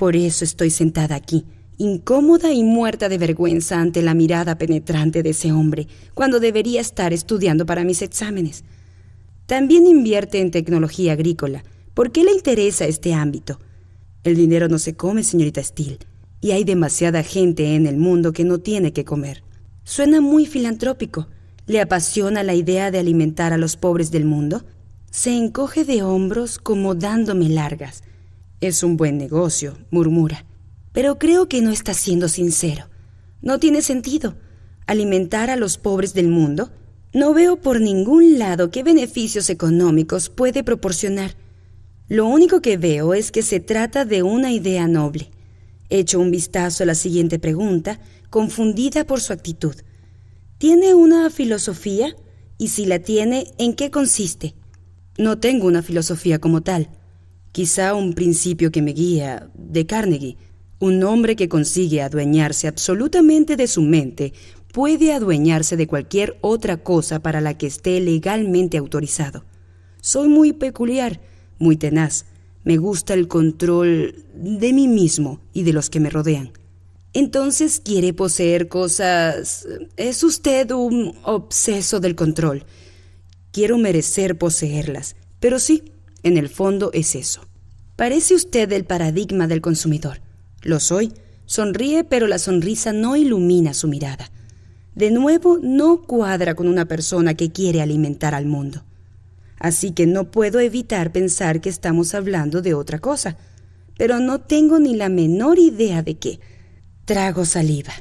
Por eso estoy sentada aquí, incómoda y muerta de vergüenza ante la mirada penetrante de ese hombre, cuando debería estar estudiando para mis exámenes. También invierte en tecnología agrícola. ¿Por qué le interesa este ámbito? El dinero no se come, señorita Steele, y hay demasiada gente en el mundo que no tiene que comer. Suena muy filantrópico. Le apasiona la idea de alimentar a los pobres del mundo. Se encoge de hombros como dándome largas. Es un buen negocio, murmura. Pero creo que no está siendo sincero. No tiene sentido. Alimentar a los pobres del mundo. No veo por ningún lado qué beneficios económicos puede proporcionar. Lo único que veo es que se trata de una idea noble. Echo un vistazo a la siguiente pregunta, confundida por su actitud. ¿Tiene una filosofía? Y si la tiene, ¿en qué consiste? No tengo una filosofía como tal quizá un principio que me guía, de Carnegie. Un hombre que consigue adueñarse absolutamente de su mente puede adueñarse de cualquier otra cosa para la que esté legalmente autorizado. Soy muy peculiar, muy tenaz. Me gusta el control de mí mismo y de los que me rodean. Entonces quiere poseer cosas... Es usted un obseso del control. Quiero merecer poseerlas, pero sí, en el fondo es eso. Parece usted el paradigma del consumidor. Lo soy. Sonríe, pero la sonrisa no ilumina su mirada. De nuevo, no cuadra con una persona que quiere alimentar al mundo. Así que no puedo evitar pensar que estamos hablando de otra cosa, pero no tengo ni la menor idea de qué. Trago saliva.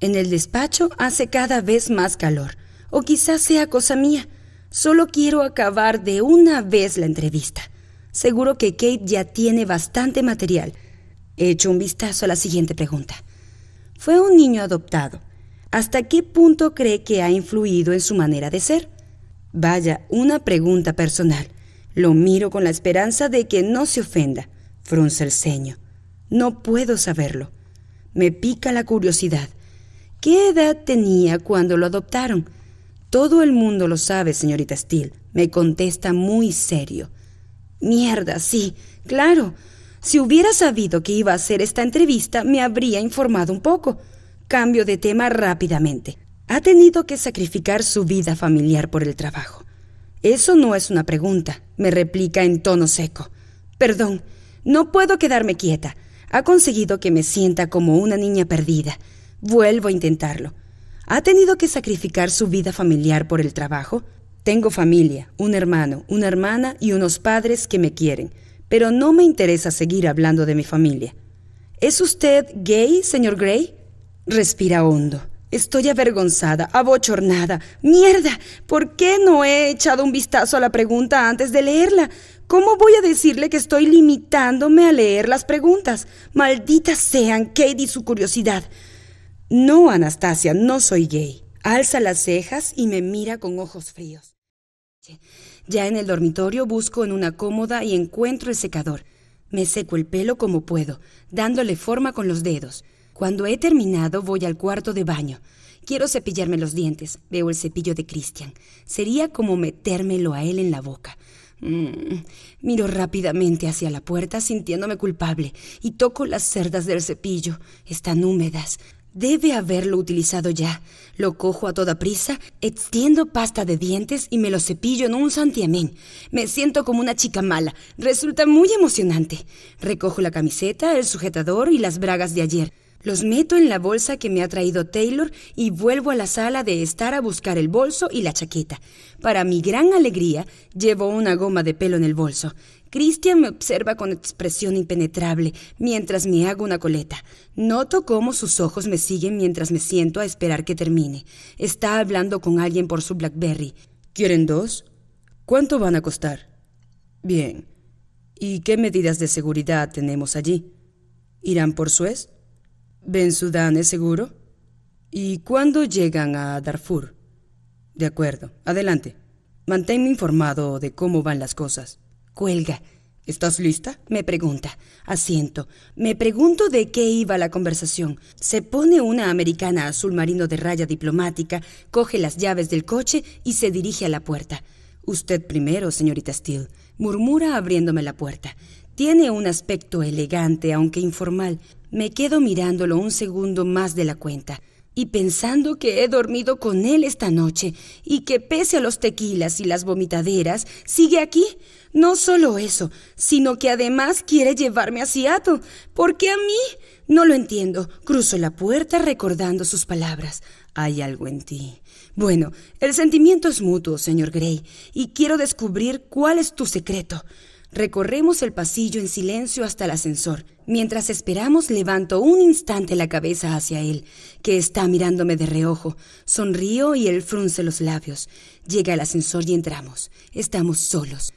En el despacho hace cada vez más calor, o quizás sea cosa mía. Solo quiero acabar de una vez la entrevista. Seguro que Kate ya tiene bastante material. He hecho un vistazo a la siguiente pregunta. Fue un niño adoptado. ¿Hasta qué punto cree que ha influido en su manera de ser? Vaya, una pregunta personal. Lo miro con la esperanza de que no se ofenda. Frunce el ceño. No puedo saberlo. Me pica la curiosidad. ¿Qué edad tenía cuando lo adoptaron? Todo el mundo lo sabe, señorita Steele, me contesta muy serio. Mierda, sí, claro. Si hubiera sabido que iba a hacer esta entrevista, me habría informado un poco. Cambio de tema rápidamente. Ha tenido que sacrificar su vida familiar por el trabajo. Eso no es una pregunta, me replica en tono seco. Perdón, no puedo quedarme quieta. Ha conseguido que me sienta como una niña perdida. Vuelvo a intentarlo. ¿Ha tenido que sacrificar su vida familiar por el trabajo? Tengo familia, un hermano, una hermana y unos padres que me quieren, pero no me interesa seguir hablando de mi familia. ¿Es usted gay, señor Gray? Respira hondo. Estoy avergonzada, abochornada. ¡Mierda! ¿Por qué no he echado un vistazo a la pregunta antes de leerla? ¿Cómo voy a decirle que estoy limitándome a leer las preguntas? Malditas sean Katie, y su curiosidad. No, Anastasia, no soy gay. Alza las cejas y me mira con ojos fríos. Ya en el dormitorio busco en una cómoda y encuentro el secador. Me seco el pelo como puedo, dándole forma con los dedos. Cuando he terminado voy al cuarto de baño. Quiero cepillarme los dientes. Veo el cepillo de Cristian. Sería como metérmelo a él en la boca. Mm, miro rápidamente hacia la puerta sintiéndome culpable y toco las cerdas del cepillo. Están húmedas. Debe haberlo utilizado ya. Lo cojo a toda prisa, extiendo pasta de dientes y me lo cepillo en un santiamén. Me siento como una chica mala. Resulta muy emocionante. Recojo la camiseta, el sujetador y las bragas de ayer. Los meto en la bolsa que me ha traído Taylor y vuelvo a la sala de estar a buscar el bolso y la chaqueta. Para mi gran alegría, llevo una goma de pelo en el bolso. Christian me observa con expresión impenetrable mientras me hago una coleta. Noto cómo sus ojos me siguen mientras me siento a esperar que termine. Está hablando con alguien por su Blackberry. ¿Quieren dos? ¿Cuánto van a costar? Bien. ¿Y qué medidas de seguridad tenemos allí? ¿Irán por Suez? Ben Sudán es seguro? ¿Y cuándo llegan a Darfur? De acuerdo, adelante. Manténme informado de cómo van las cosas. Cuelga. ¿Estás lista? Me pregunta. Asiento. Me pregunto de qué iba la conversación. Se pone una americana azul marino de raya diplomática, coge las llaves del coche y se dirige a la puerta. Usted primero, señorita Steele, murmura abriéndome la puerta. Tiene un aspecto elegante, aunque informal. Me quedo mirándolo un segundo más de la cuenta y pensando que he dormido con él esta noche y que pese a los tequilas y las vomitaderas, sigue aquí. No solo eso, sino que además quiere llevarme a Seattle. ¿Por qué a mí? No lo entiendo. Cruzo la puerta recordando sus palabras. Hay algo en ti. Bueno, el sentimiento es mutuo, señor Gray, y quiero descubrir cuál es tu secreto. Recorremos el pasillo en silencio hasta el ascensor. Mientras esperamos, levanto un instante la cabeza hacia él, que está mirándome de reojo. Sonrío y él frunce los labios. Llega el ascensor y entramos. Estamos solos.